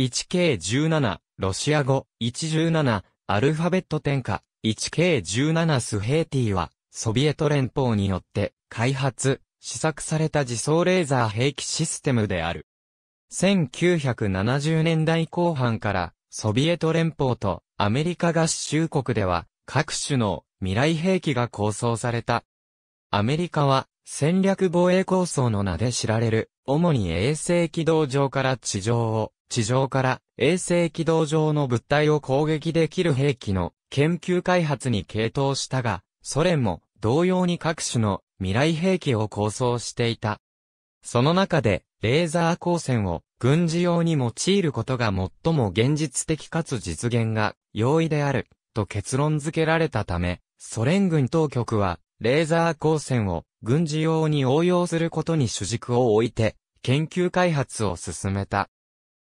1K17、ロシア語、117、アルファベット転化、1K17 スヘーティは、ソビエト連邦によって開発、試作された自走レーザー兵器システムである。1970年代後半から、ソビエト連邦とアメリカ合衆国では、各種の未来兵器が構想された。アメリカは、戦略防衛構想の名で知られる、主に衛星軌道上から地上を地上から衛星軌道上の物体を攻撃できる兵器の研究開発に傾倒したが、ソ連も同様に各種の未来兵器を構想していた。その中で、レーザー光線を軍事用に用いることが最も現実的かつ実現が容易であると結論付けられたため、ソ連軍当局はレーザー光線を軍事用に応用することに主軸を置いて研究開発を進めた。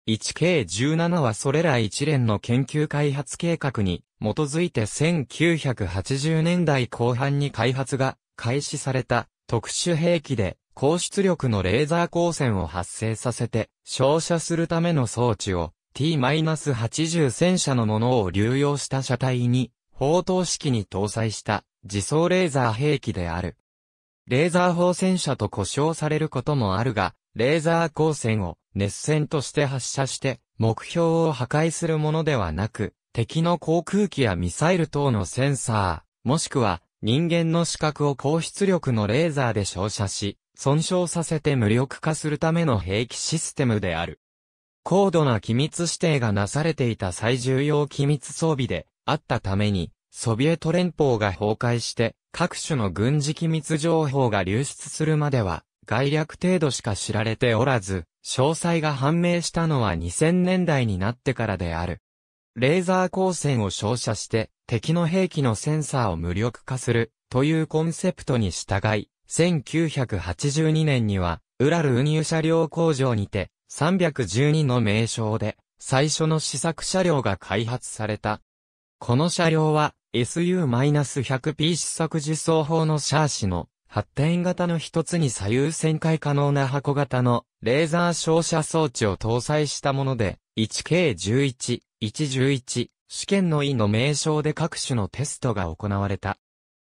1K17 はそれら一連の研究開発計画に基づいて1980年代後半に開発が開始された特殊兵器で高出力のレーザー光線を発生させて照射するための装置を T-80 戦車のものを流用した車体に砲塔式に搭載した自走レーザー兵器である。レーザー砲戦車と呼称されることもあるが、レーザー光線を熱線として発射して目標を破壊するものではなく、敵の航空機やミサイル等のセンサー、もしくは人間の視覚を高出力のレーザーで照射し、損傷させて無力化するための兵器システムである。高度な機密指定がなされていた最重要機密装備であったために、ソビエト連邦が崩壊して、各種の軍事機密情報が流出するまでは、概略程度しか知られておらず、詳細が判明したのは2000年代になってからである。レーザー光線を照射して敵の兵器のセンサーを無力化するというコンセプトに従い、1982年にはウラル運輸車両工場にて312の名称で最初の試作車両が開発された。この車両は SU-100P 試作実装法のシャーシの発展型の一つに左右旋回可能な箱型のレーザー照射装置を搭載したもので、1K11、111、試験の意の名称で各種のテストが行われた。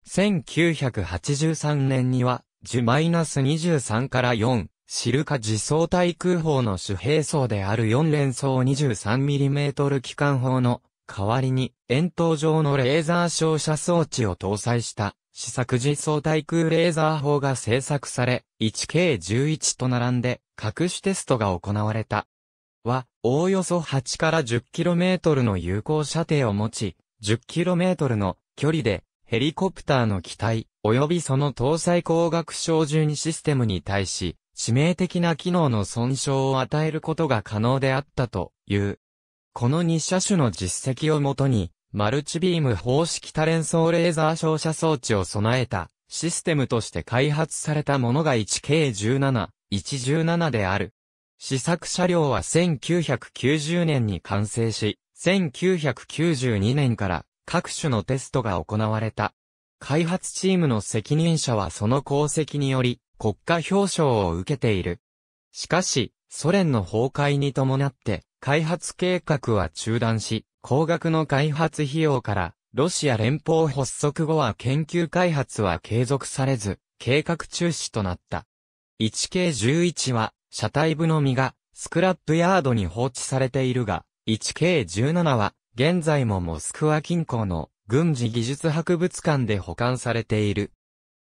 1983年には、10-23から4、シルカ自走対空砲の主兵装である4連装 23mm 機関砲の代わりに、円筒状のレーザー照射装置を搭載した。試作実装対空レーザー砲が製作され、1K11 と並んで、隠しテストが行われた。は、おおよそ8から 10km の有効射程を持ち、10km の距離で、ヘリコプターの機体、及びその搭載光学照準システムに対し、致命的な機能の損傷を与えることが可能であったという。この2車種の実績をもとに、マルチビーム方式多連装レーザー照射装置を備えたシステムとして開発されたものが 1K17、117である。試作車両は1990年に完成し、1992年から各種のテストが行われた。開発チームの責任者はその功績により国家表彰を受けている。しかし、ソ連の崩壊に伴って開発計画は中断し、高額の開発費用から、ロシア連邦発足後は研究開発は継続されず、計画中止となった。1K11 は、車体部のみが、スクラップヤードに放置されているが、1K17 は、現在もモスクワ近郊の軍事技術博物館で保管されている。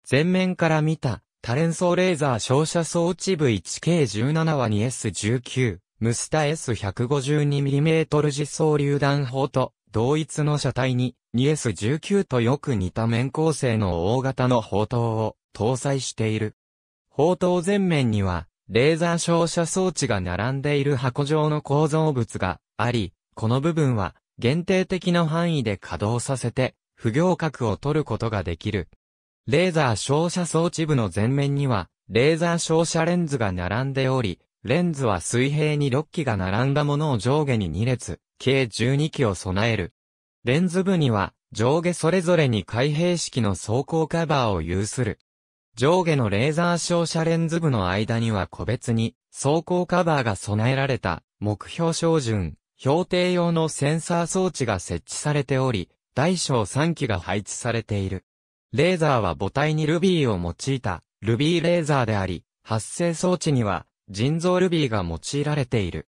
前面から見た多連装レーザー照射装置部 1K17 は 2S19、ムスタ S152mm 実装榴弾砲と同一の車体に 2S19 とよく似た面構成の大型の砲塔を搭載している。砲塔前面にはレーザー照射装置が並んでいる箱状の構造物があり、この部分は限定的な範囲で稼働させて不行角を取ることができる。レーザー照射装置部の前面にはレーザー照射レンズが並んでおり、レンズは水平に6機が並んだものを上下に2列、計12機を備える。レンズ部には、上下それぞれに開閉式の走行カバーを有する。上下のレーザー照射レンズ部の間には個別に、走行カバーが備えられた、目標照準、標定用のセンサー装置が設置されており、大小3機が配置されている。レーザーは母体にルビーを用いたルビーレーザーであり、発生装置には人造ルビーが用いられている。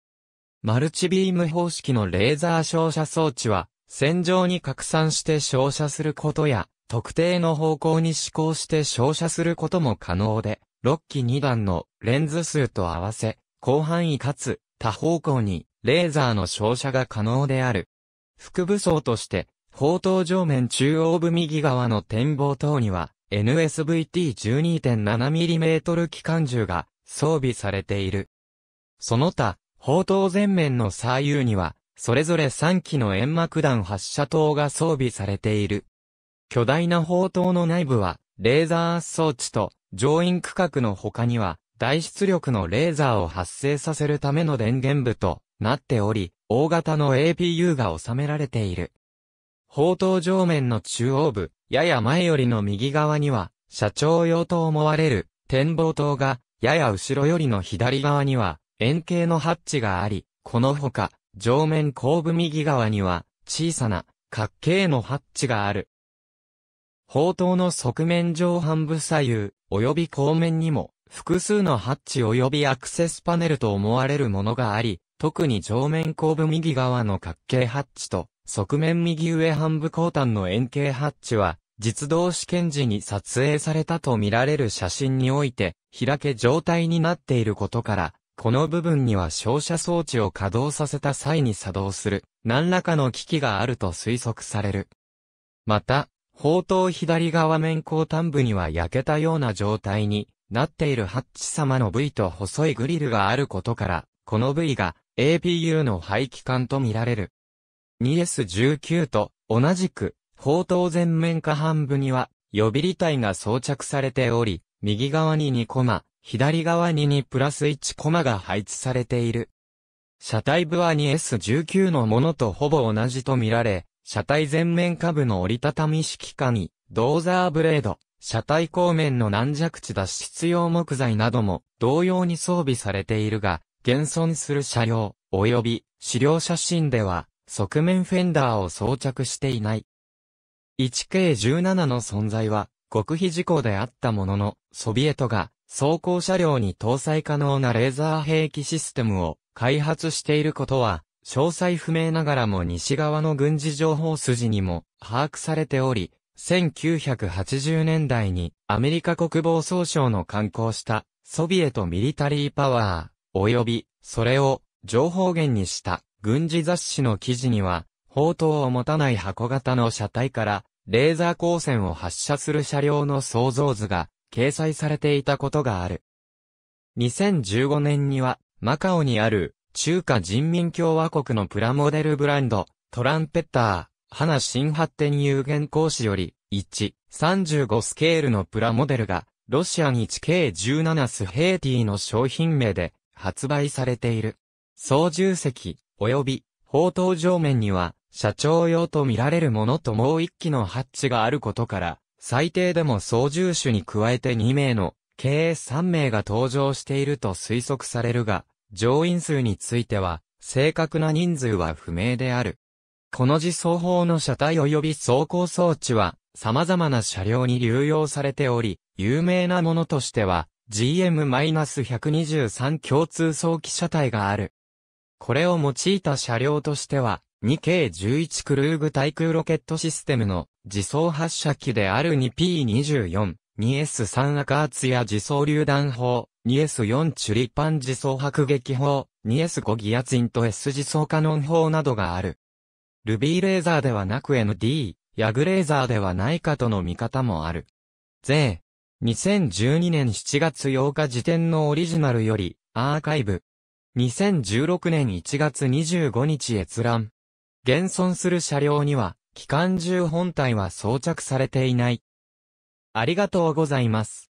マルチビーム方式のレーザー照射装置は、線上に拡散して照射することや、特定の方向に指向して照射することも可能で、6機2段のレンズ数と合わせ、広範囲かつ多方向にレーザーの照射が可能である。副武装として、砲塔上面中央部右側の展望塔には、NSVT12.7mm 機関銃が装備されている。その他、砲塔前面の左右には、それぞれ3機の円幕弾発射塔が装備されている。巨大な砲塔の内部は、レーザー圧装置と、乗員区画の他には、大出力のレーザーを発生させるための電源部となっており、大型の APU が収められている。砲塔上面の中央部、やや前よりの右側には、社長用と思われる、展望塔がやや後ろよりの左側には、円形のハッチがあり、このほか、上面後部右側には、小さな、角形のハッチがある。砲塔の側面上半部左右、及び後面にも、複数のハッチ及びアクセスパネルと思われるものがあり、特に上面後部右側の角形ハッチと、側面右上半部後端の円形ハッチは、実動試験時に撮影されたと見られる写真において、開け状態になっていることから、この部分には照射装置を稼働させた際に作動する、何らかの機器があると推測される。また、砲塔左側面後端部には焼けたような状態になっているハッチ様の部位と細いグリルがあることから、この部位が APU の排気管とみられる。2S19 と同じく砲塔前面下半部には、予備履体が装着されており、右側に2コマ、左側に2プラス1コマが配置されている。車体部は 2S19 のものとほぼ同じとみられ、車体前面下部の折りたたみ式紙、に、ドーザーブレード、車体後面の軟弱地脱出用木材なども同様に装備されているが、現存する車両、及び資料写真では、側面フェンダーを装着していない。1K17 の存在は、極秘事項であったものの、ソビエトが、装甲車両に搭載可能なレーザー兵器システムを開発していることは、詳細不明ながらも西側の軍事情報筋にも把握されており、1980年代にアメリカ国防総省の刊行したソビエトミリタリーパワー、及びそれを情報源にした軍事雑誌の記事には砲塔を持たない箱型の車体から、レーザー光線を発射する車両の想像図が掲載されていたことがある。2015年には、マカオにある中華人民共和国のプラモデルブランド、トランペッター、花新発展有限講師より、1、35スケールのプラモデルが、ロシアに地計17スヘーティの商品名で発売されている。操縦席、及び砲塔上面には、社長用と見られるものともう一機のハッチがあることから、最低でも操縦手に加えて2名の、経営3名が登場していると推測されるが、乗員数については、正確な人数は不明である。この自走砲の車体及び走行装置は、様々な車両に流用されており、有名なものとしては、GM-123 共通早期車体がある。これを用いた車両としては、2K11 クルーグ対空ロケットシステムの自走発射機である 2P24、2S3 アカーツや自走榴弾砲、2S4 チュリパン自走迫撃砲、2S5 ギアツインと S 自走カノン砲などがある。ルビーレーザーではなく ND、ヤグレーザーではないかとの見方もある。税、2012年7月8日時点のオリジナルより、アーカイブ。2016年1月25日閲覧。現存する車両には、機関銃本体は装着されていない。ありがとうございます。